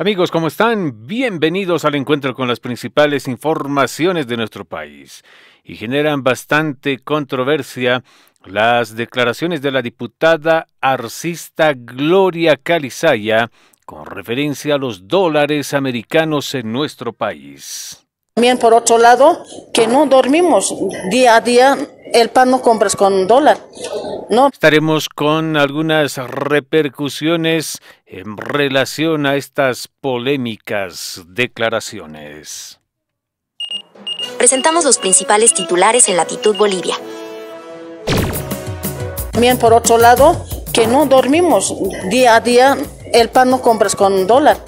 Amigos, ¿cómo están? Bienvenidos al encuentro con las principales informaciones de nuestro país. Y generan bastante controversia las declaraciones de la diputada arcista Gloria Calizaya con referencia a los dólares americanos en nuestro país. También por otro lado, que no dormimos día a día el pan no compras con dólar. No. Estaremos con algunas repercusiones en relación a estas polémicas declaraciones. Presentamos los principales titulares en Latitud Bolivia. También por otro lado, que no dormimos día a día, el pan no compras con dólar.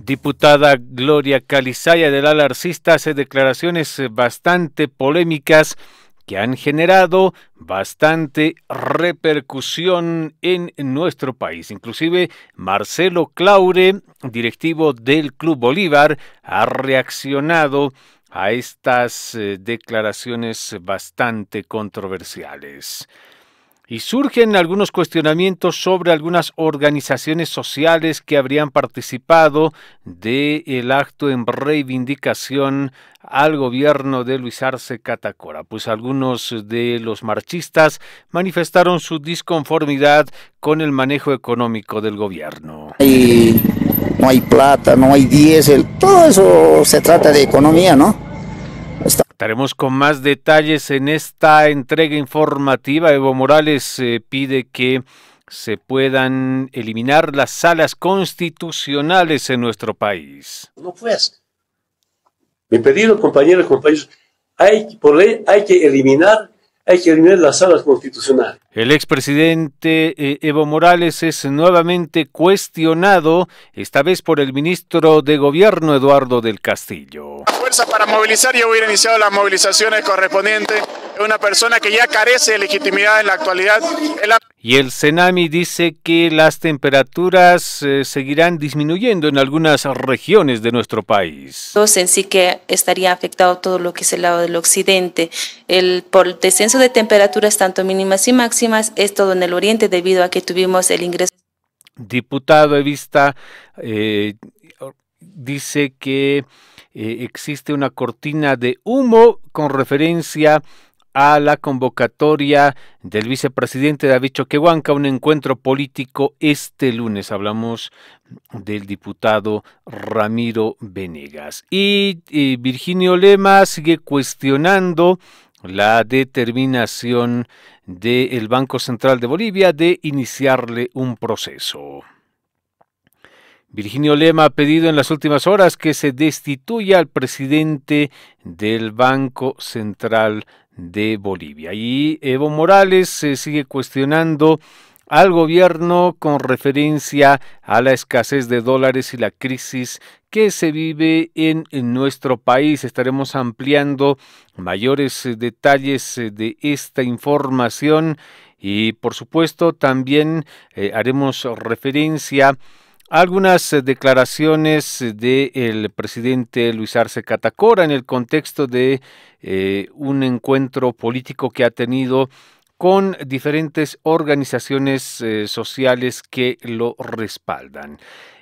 Diputada Gloria Calizaya del Alarcista hace declaraciones bastante polémicas que han generado bastante repercusión en nuestro país. Inclusive Marcelo Claure, directivo del Club Bolívar, ha reaccionado a estas eh, declaraciones bastante controversiales. Y surgen algunos cuestionamientos sobre algunas organizaciones sociales que habrían participado del acto en reivindicación al gobierno de Luis Arce Catacora, pues algunos de los marchistas manifestaron su disconformidad con el manejo económico del gobierno. no hay plata, no hay diésel, todo eso se trata de economía, ¿no? Estaremos con más detalles en esta entrega informativa. Evo Morales eh, pide que se puedan eliminar las salas constitucionales en nuestro país. No fue así. Mi pedido, compañeros compañeros, hay, por ley hay que eliminar, hay que eliminar las salas constitucionales. El expresidente eh, Evo Morales es nuevamente cuestionado, esta vez por el ministro de Gobierno Eduardo del Castillo. Fuerza para movilizar y hubiera iniciado las movilizaciones correspondientes. Es una persona que ya carece de legitimidad en la actualidad. Y el Senami dice que las temperaturas eh, seguirán disminuyendo en algunas regiones de nuestro país. En sí que estaría afectado todo lo que es el lado del occidente. El, por el descenso de temperaturas, tanto mínimas y máximas, es todo en el oriente debido a que tuvimos el ingreso. Diputado Evista eh, dice que eh, existe una cortina de humo con referencia a la convocatoria del vicepresidente David Choquehuanca, un encuentro político este lunes. Hablamos del diputado Ramiro Venegas. Y, y eh, Virginio Lema sigue cuestionando la determinación del Banco Central de Bolivia de iniciarle un proceso. Virginio Lema ha pedido en las últimas horas que se destituya al presidente del Banco Central de Bolivia. Y Evo Morales se eh, sigue cuestionando al gobierno con referencia a la escasez de dólares y la crisis que se vive en nuestro país. Estaremos ampliando mayores eh, detalles eh, de esta información y por supuesto también eh, haremos referencia a algunas declaraciones del presidente Luis Arce Catacora en el contexto de un encuentro político que ha tenido con diferentes organizaciones eh, sociales que lo respaldan.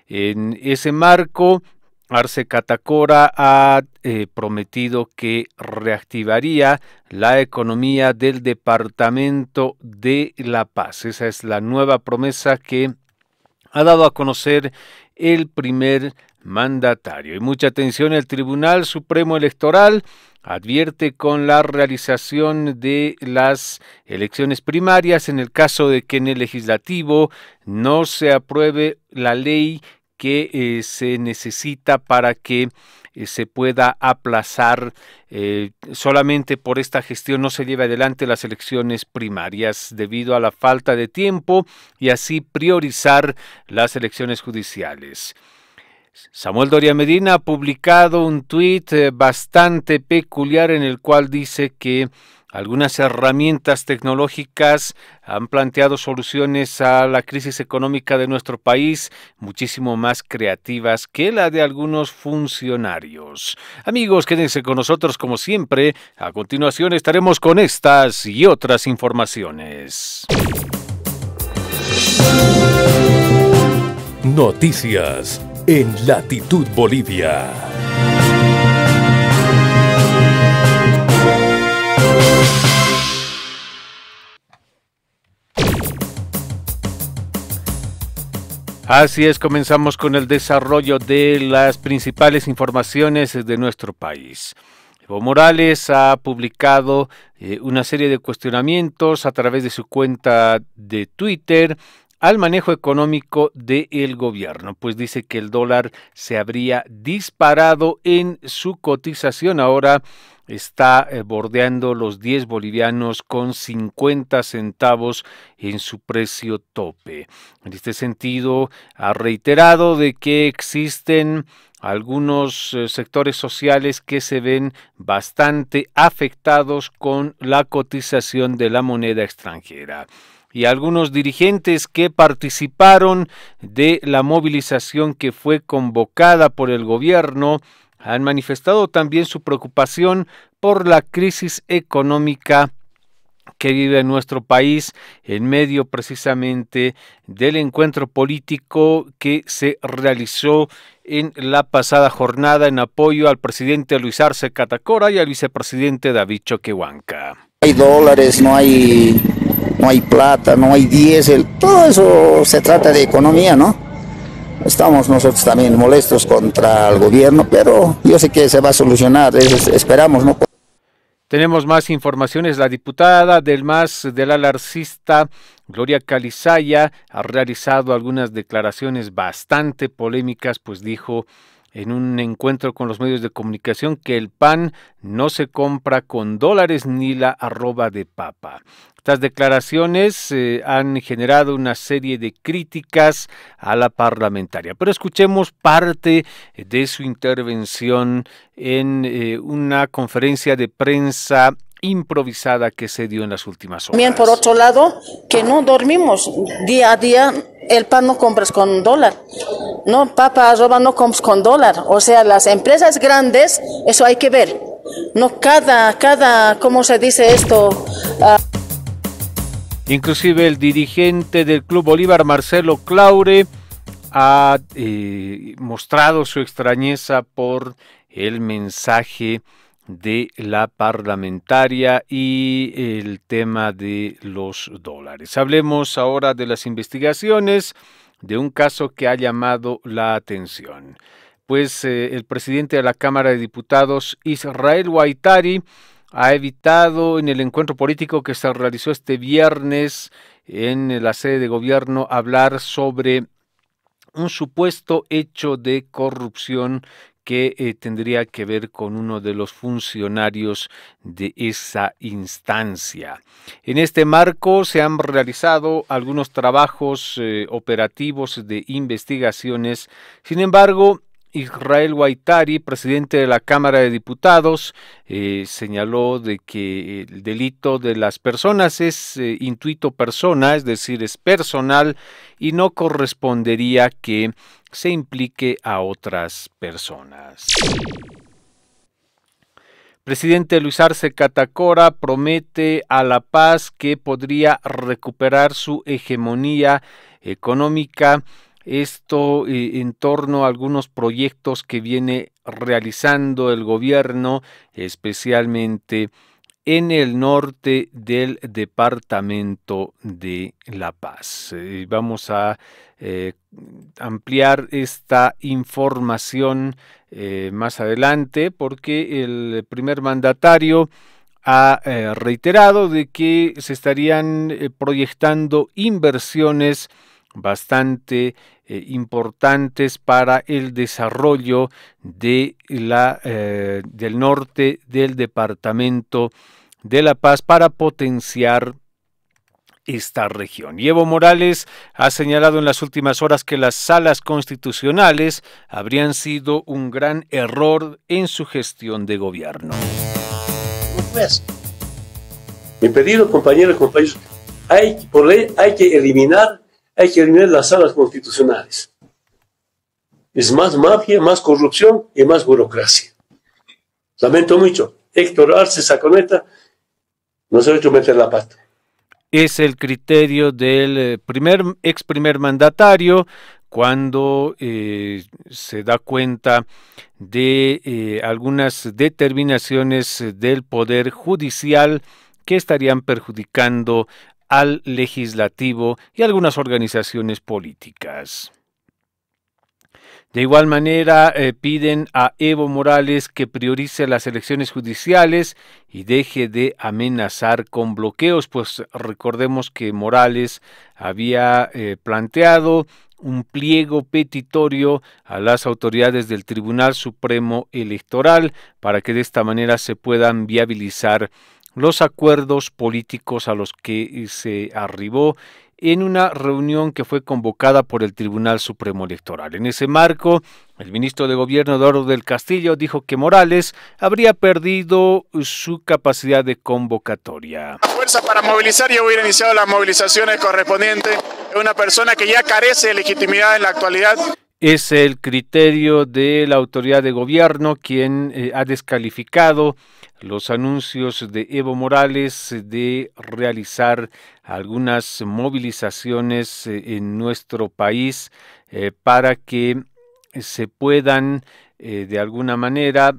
En ese marco, Arce Catacora ha eh, prometido que reactivaría la economía del Departamento de La Paz. Esa es la nueva promesa que ha dado a conocer el primer mandatario. Y mucha atención, el Tribunal Supremo Electoral advierte con la realización de las elecciones primarias en el caso de que en el legislativo no se apruebe la ley que eh, se necesita para que eh, se pueda aplazar eh, solamente por esta gestión no se lleve adelante las elecciones primarias debido a la falta de tiempo y así priorizar las elecciones judiciales. Samuel Doria Medina ha publicado un tuit eh, bastante peculiar en el cual dice que algunas herramientas tecnológicas han planteado soluciones a la crisis económica de nuestro país muchísimo más creativas que la de algunos funcionarios. Amigos, quédense con nosotros como siempre. A continuación estaremos con estas y otras informaciones. Noticias en Latitud Bolivia. Así es, comenzamos con el desarrollo de las principales informaciones de nuestro país. Evo Morales ha publicado eh, una serie de cuestionamientos a través de su cuenta de Twitter al manejo económico del gobierno, pues dice que el dólar se habría disparado en su cotización ahora está eh, bordeando los 10 bolivianos con 50 centavos en su precio tope. En este sentido, ha reiterado de que existen algunos eh, sectores sociales que se ven bastante afectados con la cotización de la moneda extranjera y algunos dirigentes que participaron de la movilización que fue convocada por el gobierno han manifestado también su preocupación por la crisis económica que vive nuestro país en medio precisamente del encuentro político que se realizó en la pasada jornada en apoyo al presidente Luis Arce Catacora y al vicepresidente David Choquehuanca. hay dólares, no hay no hay plata, no hay diésel, todo eso se trata de economía, ¿no? Estamos nosotros también molestos contra el gobierno, pero yo sé que se va a solucionar, esperamos, ¿no? Tenemos más informaciones. La diputada del MAS la Larcista, Gloria Calizaya ha realizado algunas declaraciones bastante polémicas, pues dijo en un encuentro con los medios de comunicación que el pan no se compra con dólares ni la arroba de papa. Estas declaraciones eh, han generado una serie de críticas a la parlamentaria, pero escuchemos parte de su intervención en eh, una conferencia de prensa improvisada que se dio en las últimas horas. También por otro lado, que no dormimos día a día el pan no compras con dólar. No, papa, arroba no compras con dólar. O sea, las empresas grandes, eso hay que ver. No cada, cada, ¿cómo se dice esto? Ah. Inclusive el dirigente del Club Bolívar, Marcelo Claure, ha eh, mostrado su extrañeza por el mensaje de la parlamentaria y el tema de los dólares. Hablemos ahora de las investigaciones de un caso que ha llamado la atención. Pues eh, el presidente de la Cámara de Diputados, Israel Waitari, ha evitado en el encuentro político que se realizó este viernes en la sede de gobierno hablar sobre un supuesto hecho de corrupción que eh, tendría que ver con uno de los funcionarios de esa instancia. En este marco se han realizado algunos trabajos eh, operativos de investigaciones, sin embargo, Israel Waitari, presidente de la Cámara de Diputados, eh, señaló de que el delito de las personas es eh, intuito persona, es decir, es personal y no correspondería que se implique a otras personas. Presidente Luis Arce Catacora promete a La Paz que podría recuperar su hegemonía económica esto eh, en torno a algunos proyectos que viene realizando el gobierno, especialmente en el norte del departamento de La Paz. Eh, vamos a eh, ampliar esta información más adelante porque el primer mandatario ha reiterado de que se estarían proyectando inversiones bastante eh, importantes para el desarrollo de la, eh, del norte del departamento de La Paz para potenciar esta región. Y Evo Morales ha señalado en las últimas horas que las salas constitucionales habrían sido un gran error en su gestión de gobierno. mi pedido, compañeros y compañeros, hay, por ley hay que eliminar hay que eliminar las salas constitucionales. Es más mafia, más corrupción y más burocracia. Lamento mucho. Héctor Arce Saconeta nos ha hecho meter la pata es el criterio del eh, primer ex primer mandatario cuando eh, se da cuenta de eh, algunas determinaciones del poder judicial que estarían perjudicando al legislativo y algunas organizaciones políticas. De igual manera, eh, piden a Evo Morales que priorice las elecciones judiciales y deje de amenazar con bloqueos, pues recordemos que Morales había eh, planteado un pliego petitorio a las autoridades del Tribunal Supremo Electoral para que de esta manera se puedan viabilizar los acuerdos políticos a los que eh, se arribó en una reunión que fue convocada por el Tribunal Supremo Electoral. En ese marco, el ministro de Gobierno Eduardo del Castillo dijo que Morales habría perdido su capacidad de convocatoria. fuerza para movilizar, y hubiera iniciado las movilizaciones correspondientes. Es una persona que ya carece de legitimidad en la actualidad es el criterio de la autoridad de gobierno quien eh, ha descalificado los anuncios de Evo Morales de realizar algunas movilizaciones eh, en nuestro país eh, para que se puedan eh, de alguna manera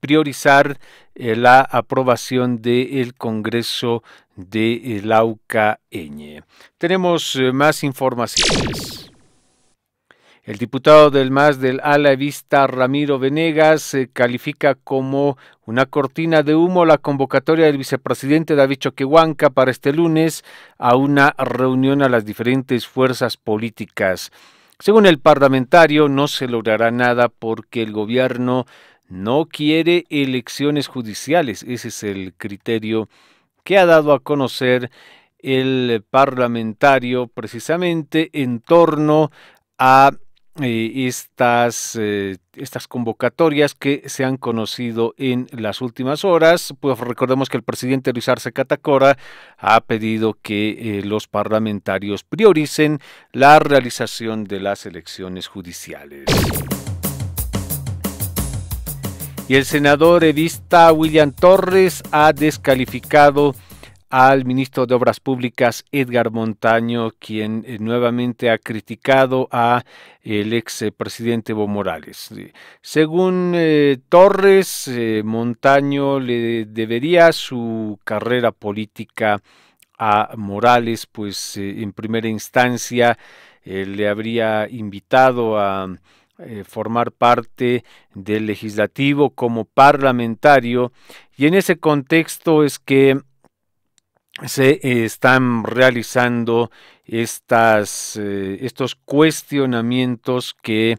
priorizar la aprobación del Congreso de Lauca Tenemos más informaciones. El diputado del MAS del ala vista Ramiro Venegas se califica como una cortina de humo la convocatoria del vicepresidente David Choquehuanca para este lunes a una reunión a las diferentes fuerzas políticas. Según el parlamentario, no se logrará nada porque el gobierno no quiere elecciones judiciales. Ese es el criterio que ha dado a conocer el parlamentario precisamente en torno a eh, estas, eh, estas convocatorias que se han conocido en las últimas horas. Pues recordemos que el presidente Luis Arce Catacora ha pedido que eh, los parlamentarios prioricen la realización de las elecciones judiciales. Y el senador edista William Torres ha descalificado al ministro de Obras Públicas Edgar Montaño, quien eh, nuevamente ha criticado a el ex presidente Evo Morales. Según eh, Torres, eh, Montaño le debería su carrera política a Morales, pues en primera instancia le habría invitado a formar parte del legislativo como parlamentario y en ese contexto es que se eh, están realizando estas, eh, estos cuestionamientos que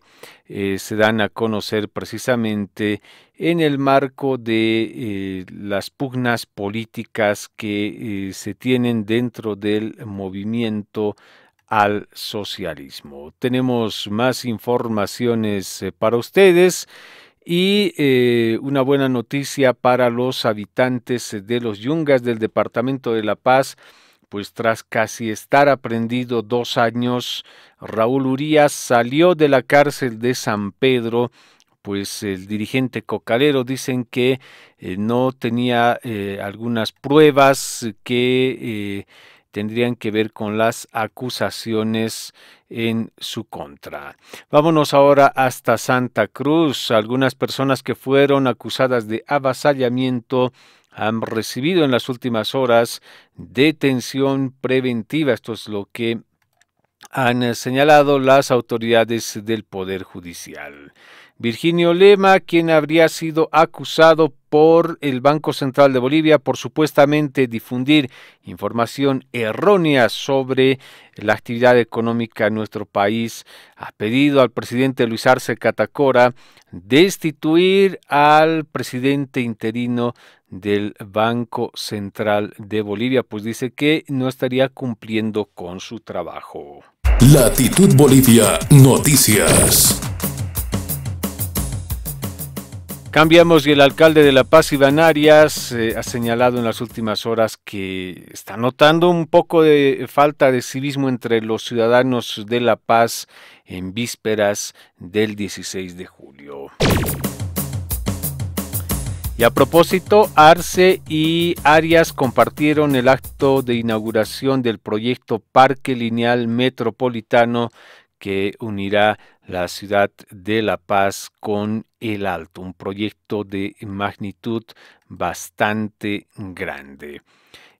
eh, se dan a conocer precisamente en el marco de las pugnas políticas que se tienen dentro del movimiento al socialismo. Tenemos más informaciones para ustedes y eh, una buena noticia para los habitantes eh, de los yungas del Departamento de La Paz, pues tras casi estar aprendido dos años, Raúl Urías salió de la cárcel de San Pedro, pues el dirigente cocalero dicen que eh, no tenía algunas pruebas que tendrían que ver con las acusaciones en su contra. Vámonos ahora hasta Santa Cruz. Algunas personas que fueron acusadas de avasallamiento han recibido en las últimas horas detención preventiva. Esto es lo que han señalado las autoridades del Poder Judicial. Virginio Lema, quien habría sido acusado por el Banco Central de Bolivia por supuestamente difundir información errónea sobre la actividad económica en nuestro país, ha pedido al presidente Luis Arce Catacora destituir al presidente interino del Banco Central de Bolivia, pues dice que no estaría cumpliendo con su trabajo. Latitud Bolivia, noticias. Cambiamos y el alcalde de La Paz, Iván Arias, eh, ha señalado en las últimas horas que está notando un poco de falta de civismo entre los ciudadanos de La Paz en vísperas del 16 de julio. Y a propósito, Arce y Arias compartieron el acto de inauguración del proyecto Parque Lineal Metropolitano que unirá la ciudad de La Paz con El Alto, un proyecto de magnitud bastante grande.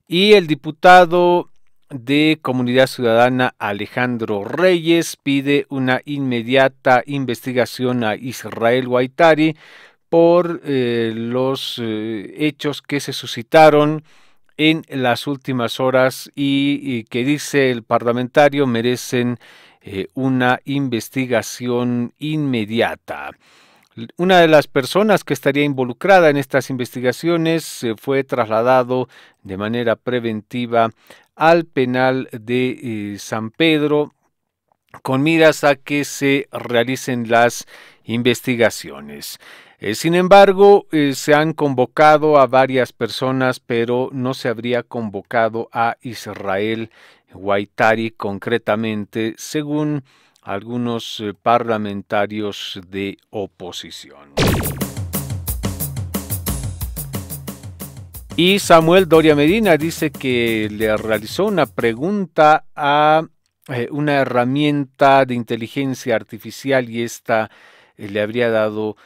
Y el diputado de Comunidad Ciudadana Alejandro Reyes pide una inmediata investigación a Israel Guaitari por eh, los eh, hechos que se suscitaron en las últimas horas y, y que dice el parlamentario merecen eh, una investigación inmediata. Una de las personas que estaría involucrada en estas investigaciones eh, fue trasladado de manera preventiva al penal de eh, San Pedro con miras a que se realicen las investigaciones. sin embargo, se han convocado a varias personas, pero no se habría convocado a Israel Guaitari concretamente, según algunos eh, parlamentarios de oposición. Y Samuel Doria Medina dice que le realizó una pregunta a eh, una herramienta de inteligencia artificial y esta eh, le habría dado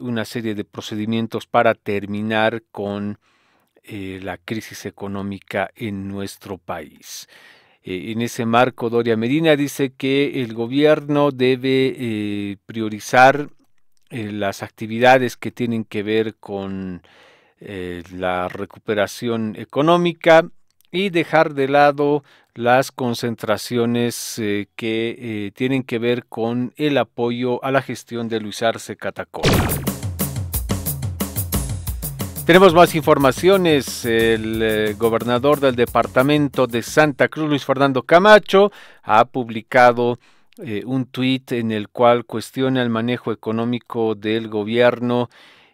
una serie de procedimientos para terminar con la crisis económica en nuestro país. Eh, en ese marco, Doria Medina dice que el gobierno debe eh, priorizar eh, las actividades que tienen que ver con la recuperación económica y dejar de lado las concentraciones que tienen que ver con el apoyo a la gestión de Luis Arce Catacora. Tenemos más informaciones. El eh, gobernador del departamento de Santa Cruz, Luis Fernando Camacho, ha publicado eh, un tuit en el cual cuestiona el manejo económico del gobierno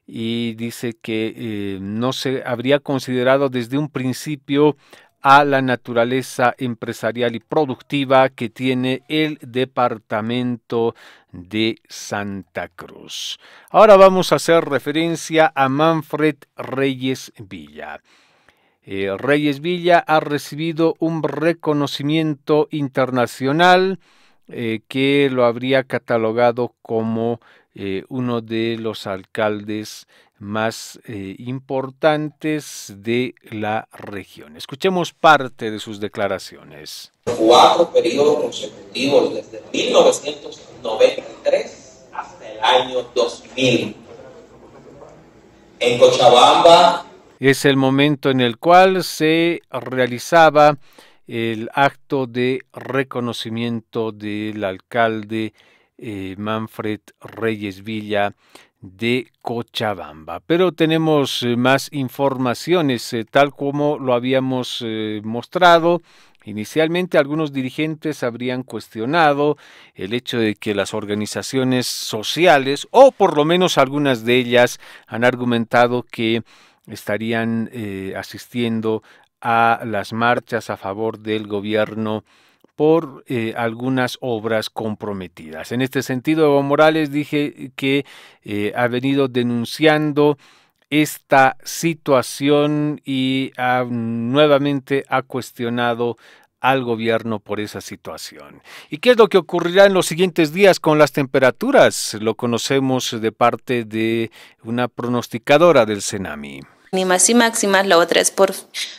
y dice que eh, no se habría considerado desde un principio a la naturaleza empresarial y productiva que tiene el departamento de Santa Cruz. Ahora vamos a hacer referencia a Manfred Reyes Villa. Eh, Reyes Villa ha recibido un reconocimiento internacional eh, que lo habría catalogado como eh, uno de los alcaldes más eh, importantes de la región. Escuchemos parte de sus declaraciones. Cuatro periodos consecutivos desde 1993 hasta el año 2000. En Cochabamba. Es el momento en el cual se realizaba el acto de reconocimiento del alcalde eh, Manfred Reyes Villa de Cochabamba. Pero tenemos eh, más informaciones, eh, tal como lo habíamos mostrado. Inicialmente algunos dirigentes habrían cuestionado el hecho de que las organizaciones sociales, o por lo menos algunas de ellas, han argumentado que estarían asistiendo a las marchas a favor del gobierno por eh, algunas obras comprometidas. En este sentido, Evo Morales dije que eh, ha venido denunciando esta situación y nuevamente ha cuestionado al gobierno por esa situación. ¿Y qué es lo que ocurrirá en los siguientes días con las temperaturas? Lo conocemos de parte de una pronosticadora del Cenami mínimas y máximas, la otra es por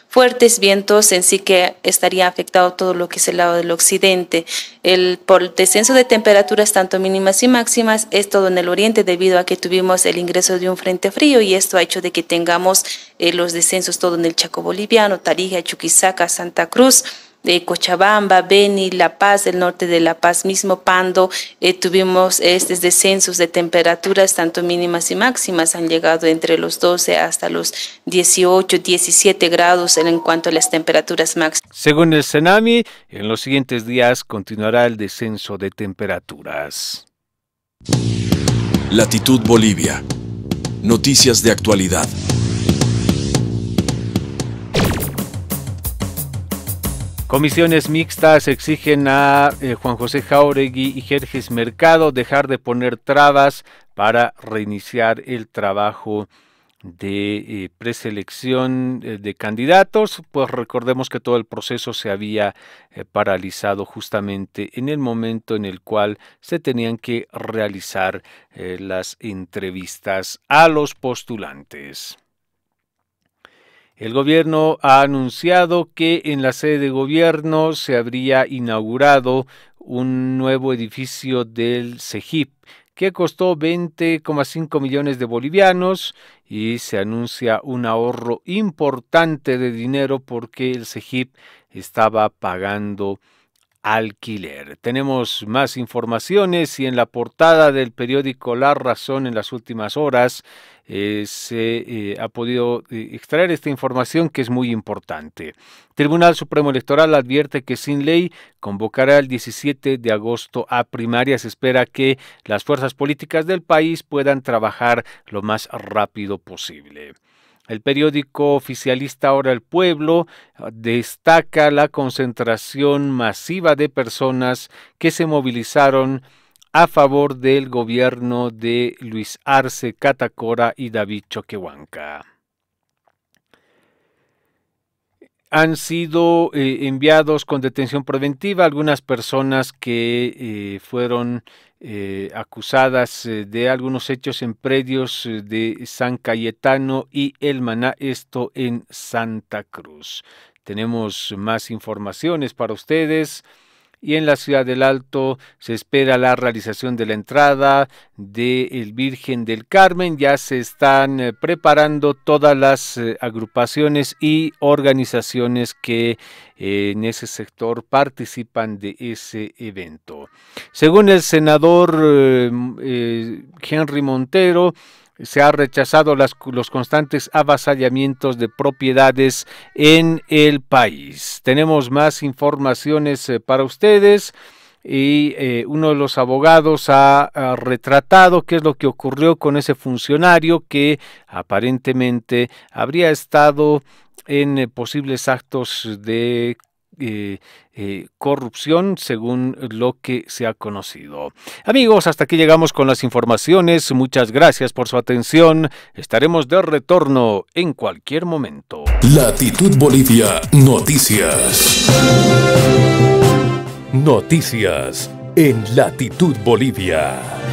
fuertes vientos en sí que estaría afectado todo lo que es el lado del occidente. El, por descenso de temperaturas, tanto mínimas y máximas, es todo en el oriente debido a que tuvimos el ingreso de un frente frío y esto ha hecho de que tengamos eh, los descensos todo en el Chaco boliviano, Tarija, Chuquisaca, Santa Cruz de Cochabamba, Beni, La Paz, el norte de La Paz mismo, Pando, eh, tuvimos estos descensos de temperaturas, tanto mínimas y máximas, han llegado entre los 12 hasta los 18, 17 grados en cuanto a las temperaturas máximas. Según el CENAMI, en los siguientes días continuará el descenso de temperaturas. Latitud Bolivia. Noticias de actualidad. Comisiones mixtas exigen a eh, Juan José Jauregui y Jerjes Mercado dejar de poner trabas para reiniciar el trabajo de eh, preselección eh, de candidatos, pues recordemos que todo el proceso se había paralizado justamente en el momento en el cual se tenían que realizar las entrevistas a los postulantes. El gobierno ha anunciado que en la sede de gobierno se habría inaugurado un nuevo edificio del CEGIP que costó 20,5 millones de bolivianos y se anuncia un ahorro importante de dinero porque el CEGIP estaba pagando alquiler. Tenemos más informaciones y en la portada del periódico La Razón en las últimas horas eh, se eh, ha podido eh, extraer esta información que es muy importante. Tribunal Supremo Electoral advierte que sin ley convocará el 17 de agosto a primarias. Espera que las fuerzas políticas del país puedan trabajar lo más rápido posible. El periódico oficialista Ahora el Pueblo ah, destaca la concentración masiva de personas que se movilizaron a favor del gobierno de Luis Arce Catacora y David Choquehuanca. han sido eh, enviados con detención preventiva algunas personas que eh, fueron eh, acusadas de algunos hechos en predios de San Cayetano y El Maná, esto en Santa Cruz. Tenemos más informaciones para ustedes y en la ciudad del Alto se espera la realización de la entrada de el Virgen del Carmen. Ya se están eh, preparando todas las eh, agrupaciones y organizaciones que eh, en ese sector participan de ese evento. Según el senador Henry Montero, se ha rechazado los constantes avasallamientos de propiedades en el país. Tenemos más informaciones eh, para ustedes y eh, uno de los abogados ha, retratado qué es lo que ocurrió con ese funcionario que aparentemente habría estado en eh, posibles actos de eh, eh, corrupción según lo que se ha conocido. Amigos, hasta aquí llegamos con las informaciones. Muchas gracias por su atención. Estaremos de retorno en cualquier momento. Latitud Bolivia, noticias. Noticias en Latitud Bolivia.